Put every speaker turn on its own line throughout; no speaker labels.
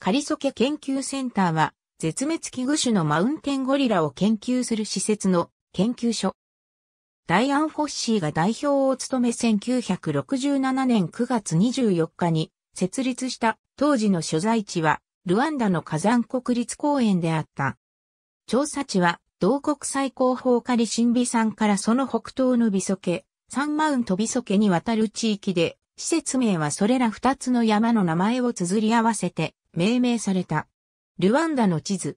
カリソケ研究センターは、絶滅危惧種のマウンテンゴリラを研究する施設の研究所。ダイアン・フォッシーが代表を務め1967年9月24日に設立した当時の所在地はルワンダの火山国立公園であった。調査地は同国最高峰カリシンビ山からその北東のビソケ、サンマウントビソケに渡る地域で、施設名はそれら二つの山の名前を綴り合わせて、命名された。ルワンダの地図。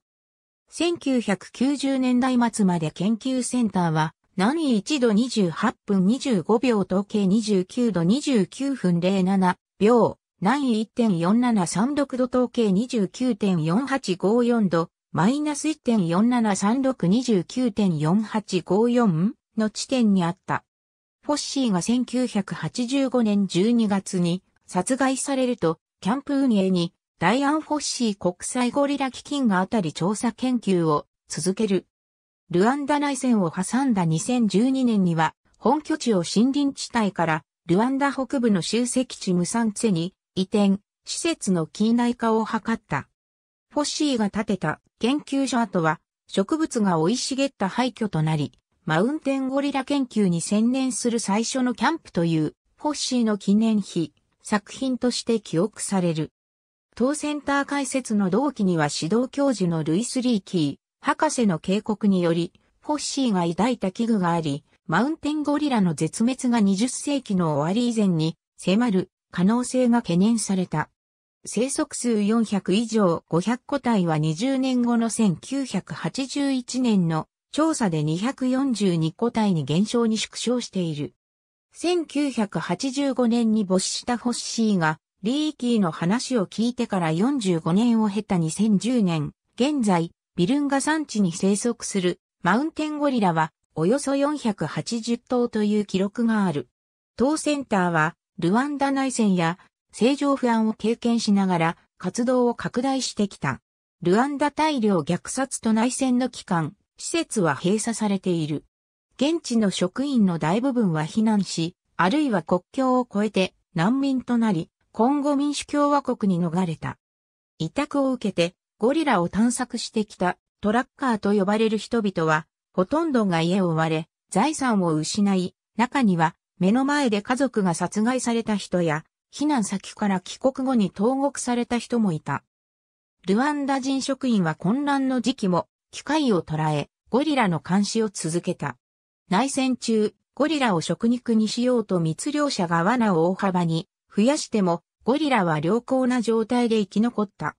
1990年代末まで研究センターは、南1度28分25秒と計29度29分07秒、南1.4736度統計29.4854度、マイナス1.473629.4854の地点にあった。フォッシーが1985年12月に殺害されると、キャンプ運営にダイアン・フォッシー国際ゴリラ基金があたり調査研究を続ける。ルワンダ内戦を挟んだ2012年には、本拠地を森林地帯から、ルワンダ北部の集積地ムサンツェに移転、施設の近代化を図った。フォッシーが建てた研究所跡は、植物が生い茂った廃墟となり、マウンテンゴリラ研究に専念する最初のキャンプという、フォッシーの記念碑、作品として記憶される。当センター開設の同期には指導教授のルイス・リーキー、博士の警告により、フォッシーが抱いた器具があり、マウンテンゴリラの絶滅が20世紀の終わり以前に迫る可能性が懸念された。生息数400以上500個体は20年後の1981年の調査で242個体に減少に縮小している。1985年に没したフォッシーがリーキーの話を聞いてから45年を経た2010年、現在、ビルンガ山地に生息するマウンテンゴリラはおよそ480頭という記録がある。当センターはルワンダ内戦や政情不安を経験しながら活動を拡大してきた。ルワンダ大量虐殺と内戦の期間、施設は閉鎖されている。現地の職員の大部分は避難し、あるいは国境を越えて難民となり、コンゴ民主共和国に逃れた。委託を受けてゴリラを探索してきたトラッカーと呼ばれる人々は、ほとんどが家を追われ、財産を失い、中には目の前で家族が殺害された人や、避難先から帰国後に投獄された人もいた。ルワンダ人職員は混乱の時期も、機械を捉え、ゴリラの監視を続けた。内戦中、ゴリラを食肉にしようと密猟者が罠を大幅に増やしても、ゴリラは良好な状態で生き残った。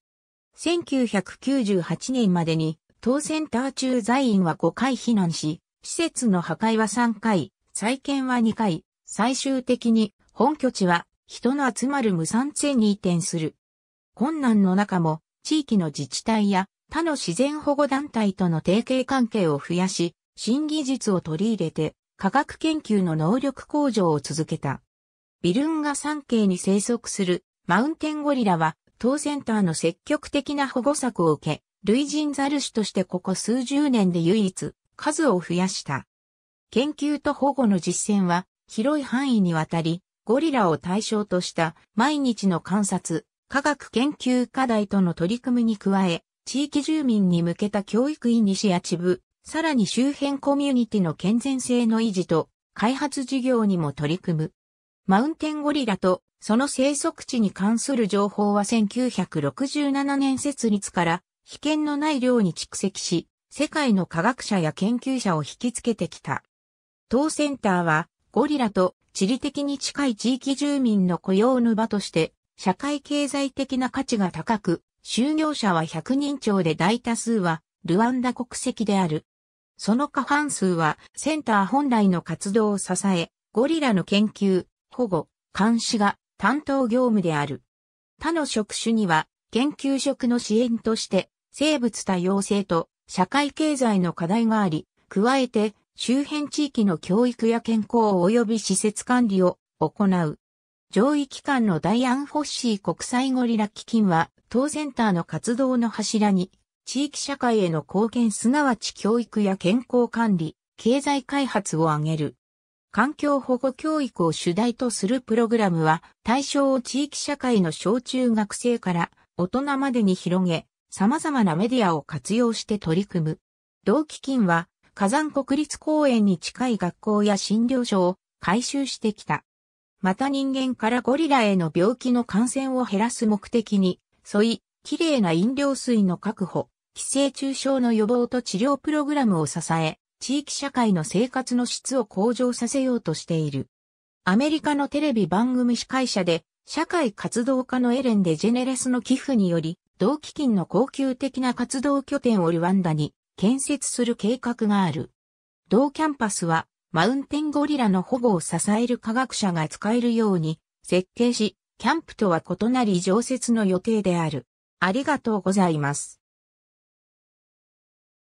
1998年までに当センター駐在員は5回避難し、施設の破壊は3回、再建は2回、最終的に本拠地は人の集まる無産地に移転する。困難の中も地域の自治体や他の自然保護団体との提携関係を増やし、新技術を取り入れて科学研究の能力向上を続けた。ビルンガ山系に生息するマウンテンゴリラは、当センターの積極的な保護策を受け、類人ザル種としてここ数十年で唯一、数を増やした。研究と保護の実践は、広い範囲にわたり、ゴリラを対象とした毎日の観察、科学研究課題との取り組みに加え、地域住民に向けた教育イニシアチブ、さらに周辺コミュニティの健全性の維持と開発事業にも取り組む。マウンテンゴリラとその生息地に関する情報は1967年設立から危険のない量に蓄積し、世界の科学者や研究者を引きつけてきた。当センターはゴリラと地理的に近い地域住民の雇用の場として社会経済的な価値が高く、就業者は100人超で大多数はルワンダ国籍である。その過半数はセンター本来の活動を支え、ゴリラの研究、保護、監視が担当業務である。他の職種には、研究職の支援として、生物多様性と社会経済の課題があり、加えて周辺地域の教育や健康及び施設管理を行う。上位機関のダイアン・フォッシー国際ゴリラ基金は、当センターの活動の柱に、地域社会への貢献すなわち教育や健康管理、経済開発を挙げる。環境保護教育を主題とするプログラムは、対象を地域社会の小中学生から大人までに広げ、様々なメディアを活用して取り組む。同基金は、火山国立公園に近い学校や診療所を回収してきた。また人間からゴリラへの病気の感染を減らす目的に、沿い、きれいな飲料水の確保、寄生虫症の予防と治療プログラムを支え、地域社会の生活の質を向上させようとしている。アメリカのテレビ番組司会者で、社会活動家のエレン・デジェネレスの寄付により、同基金の恒久的な活動拠点をルワンダに建設する計画がある。同キャンパスは、マウンテンゴリラの保護を支える科学者が使えるように設計し、キャンプとは異なり常設の予定である。ありがとうございます。